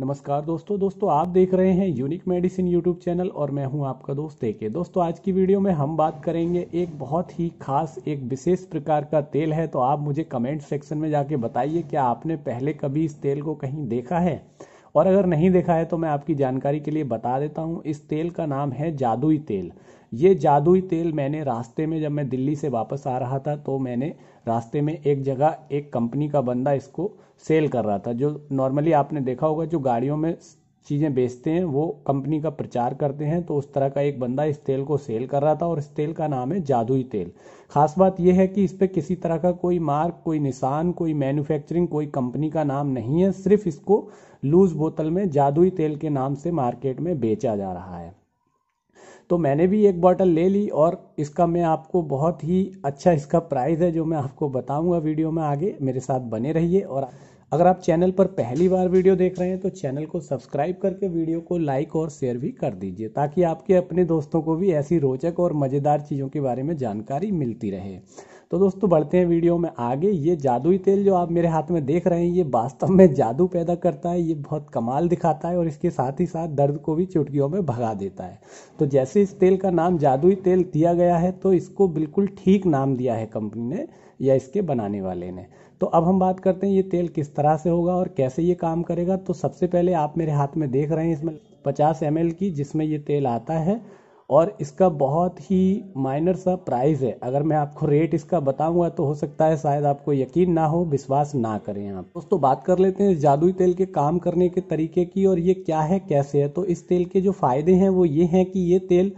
नमस्कार दोस्तों दोस्तों आप देख रहे हैं यूनिक मेडिसिन यूट्यूब चैनल और मैं हूं आपका दोस्त एके दोस्तों आज की वीडियो में हम बात करेंगे एक बहुत ही खास एक विशेष प्रकार का तेल है तो आप मुझे कमेंट सेक्शन में जाके बताइए क्या आपने पहले कभी इस तेल को कहीं देखा है और अगर नहीं देखा है तो मैं आपकी जानकारी के लिए बता देता हूँ इस तेल का नाम है जादुई तेल ये जादुई तेल मैंने रास्ते में जब मैं दिल्ली से वापस आ रहा था तो मैंने रास्ते में एक जगह एक कंपनी का बंदा इसको सेल कर रहा था जो नॉर्मली आपने देखा होगा जो गाड़ियों में चीज़ें बेचते हैं वो कंपनी का प्रचार करते हैं तो उस तरह का एक बंदा इस तेल को सेल कर रहा था और इस तेल का नाम है जादुई तेल खास बात यह है कि इस पर किसी तरह का कोई मार्क कोई निशान कोई मैन्युफैक्चरिंग कोई कंपनी का नाम नहीं है सिर्फ इसको लूज बोतल में जादुई तेल के नाम से मार्केट में बेचा जा रहा है तो मैंने भी एक बॉटल ले ली और इसका मैं आपको बहुत ही अच्छा इसका प्राइस है जो मैं आपको बताऊंगा वीडियो में आगे मेरे साथ बने रहिए और अगर आप चैनल पर पहली बार वीडियो देख रहे हैं तो चैनल को सब्सक्राइब करके वीडियो को लाइक और शेयर भी कर दीजिए ताकि आपके अपने दोस्तों को भी ऐसी रोचक और मज़ेदार चीज़ों के बारे में जानकारी मिलती रहे तो दोस्तों बढ़ते हैं वीडियो में आगे ये जादुई तेल जो आप मेरे हाथ में देख रहे हैं ये वास्तव में जादू पैदा करता है ये बहुत कमाल दिखाता है और इसके साथ ही साथ दर्द को भी चुटकियों में भगा देता है तो जैसे इस तेल का नाम जादुई तेल दिया गया है तो इसको बिल्कुल ठीक नाम दिया है कंपनी ने या इसके बनाने वाले ने तो अब हम बात करते हैं ये तेल किस तरह से होगा और कैसे ये काम करेगा तो सबसे पहले आप मेरे हाथ में देख रहे हैं इसमें पचास एम की जिसमें ये तेल आता है और इसका बहुत ही माइनर सा प्राइस है अगर मैं आपको रेट इसका बताऊंगा तो हो सकता है शायद आपको यकीन ना हो विश्वास ना करें आप दोस्तों बात कर लेते हैं जादुई तेल के काम करने के तरीके की और ये क्या है कैसे है तो इस तेल के जो फायदे हैं वो ये हैं कि ये तेल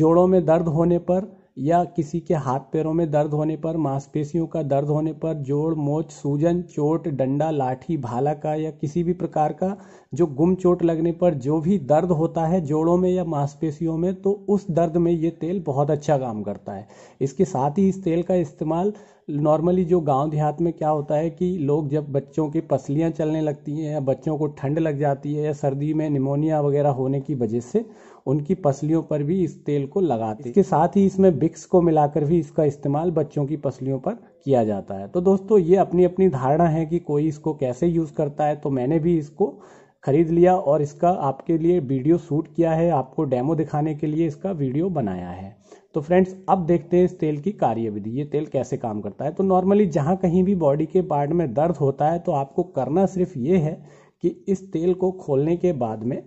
जोड़ों में दर्द होने पर या किसी के हाथ पैरों में दर्द होने पर मांसपेशियों का दर्द होने पर जोड़ मोच सूजन चोट डंडा लाठी भाला का या किसी भी प्रकार का जो गुम चोट लगने पर जो भी दर्द होता है जोड़ों में या मांसपेशियों में तो उस दर्द में ये तेल बहुत अच्छा काम करता है इसके साथ ही इस तेल का इस्तेमाल नॉर्मली जो गांव देहात में क्या होता है कि लोग जब बच्चों की पसलियां चलने लगती हैं या बच्चों को ठंड लग जाती है या सर्दी में निमोनिया वगैरह होने की वजह से उनकी पसलियों पर भी इस तेल को लगाते इसके साथ ही इसमें बिक्स को मिलाकर भी इसका इस्तेमाल बच्चों की पसलियों पर किया जाता है तो दोस्तों ये अपनी अपनी धारणा है कि कोई इसको कैसे यूज़ करता है तो मैंने भी इसको खरीद लिया और इसका आपके लिए वीडियो शूट किया है आपको डेमो दिखाने के लिए इसका वीडियो बनाया है तो फ्रेंड्स अब देखते हैं इस तेल की कार्यविधि ये तेल कैसे काम करता है तो नॉर्मली जहाँ कहीं भी बॉडी के पार्ट में दर्द होता है तो आपको करना सिर्फ ये है कि इस तेल को खोलने के बाद में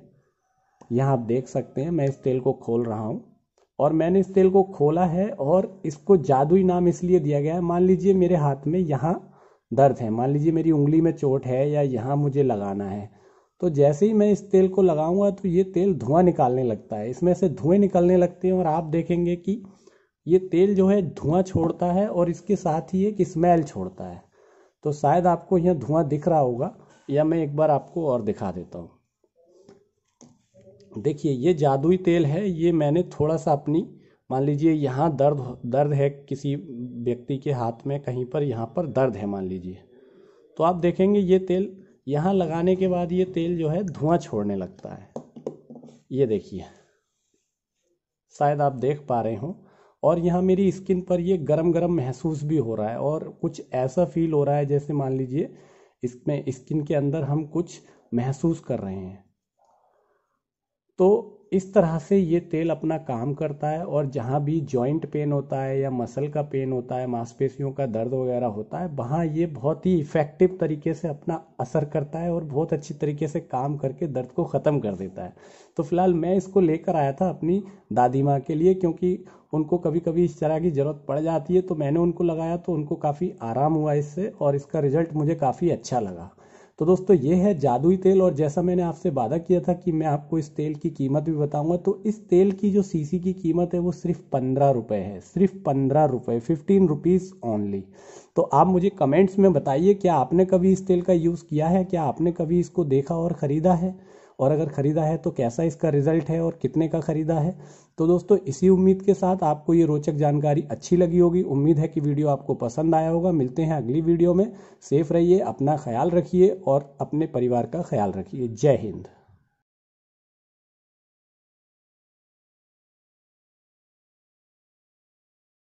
यहाँ आप देख सकते हैं मैं इस तेल को खोल रहा हूँ और मैंने इस तेल को खोला है और इसको जादुई नाम इसलिए दिया गया है मान लीजिए मेरे हाथ में यहाँ दर्द है मान लीजिए मेरी उंगली में चोट है या यहाँ मुझे लगाना है तो जैसे ही मैं इस तेल को लगाऊंगा तो ये तेल धुआं निकालने लगता है इसमें से धुएं निकलने लगते हैं और आप देखेंगे कि ये तेल जो है धुआं छोड़ता है और इसके साथ ही एक स्मेल छोड़ता है तो शायद आपको यह धुआं दिख रहा होगा या मैं एक बार आपको और दिखा देता हूँ देखिए ये जादुई तेल है ये मैंने थोड़ा सा अपनी मान लीजिए यहाँ दर्द दर्द है किसी व्यक्ति के हाथ में कहीं पर यहाँ पर दर्द है मान लीजिए तो आप देखेंगे ये तेल यहाँ लगाने के बाद ये तेल जो है धुआं छोड़ने लगता है ये देखिए शायद आप देख पा रहे हो और यहाँ मेरी स्किन पर ये गरम गरम महसूस भी हो रहा है और कुछ ऐसा फील हो रहा है जैसे मान लीजिए इसमें स्किन के अंदर हम कुछ महसूस कर रहे हैं तो इस तरह से ये तेल अपना काम करता है और जहाँ भी जॉइंट पेन होता है या मसल का पेन होता है मांसपेशियों का दर्द वगैरह होता है वहाँ ये बहुत ही इफ़ेक्टिव तरीके से अपना असर करता है और बहुत अच्छी तरीके से काम करके दर्द को ख़त्म कर देता है तो फिलहाल मैं इसको लेकर आया था अपनी दादी माँ के लिए क्योंकि उनको कभी कभी इस तरह की ज़रूरत पड़ जाती है तो मैंने उनको लगाया तो उनको काफ़ी आराम हुआ इससे और इसका रिज़ल्ट मुझे काफ़ी अच्छा लगा तो दोस्तों ये है जादुई तेल और जैसा मैंने आपसे वादा किया था कि मैं आपको इस तेल की कीमत भी बताऊंगा तो इस तेल की जो सीसी की कीमत है वो सिर्फ पंद्रह रुपये है सिर्फ पंद्रह रुपये फिफ्टीन रुपीज़ ओनली तो आप मुझे कमेंट्स में बताइए क्या आपने कभी इस तेल का यूज़ किया है क्या आपने कभी इसको देखा और ख़रीदा है और अगर ख़रीदा है तो कैसा इसका रिजल्ट है और कितने का ख़रीदा है तो दोस्तों इसी उम्मीद के साथ आपको ये रोचक जानकारी अच्छी लगी होगी उम्मीद है कि वीडियो आपको पसंद आया होगा मिलते हैं अगली वीडियो में सेफ रहिए अपना ख्याल रखिए और अपने परिवार का ख्याल रखिए जय हिंद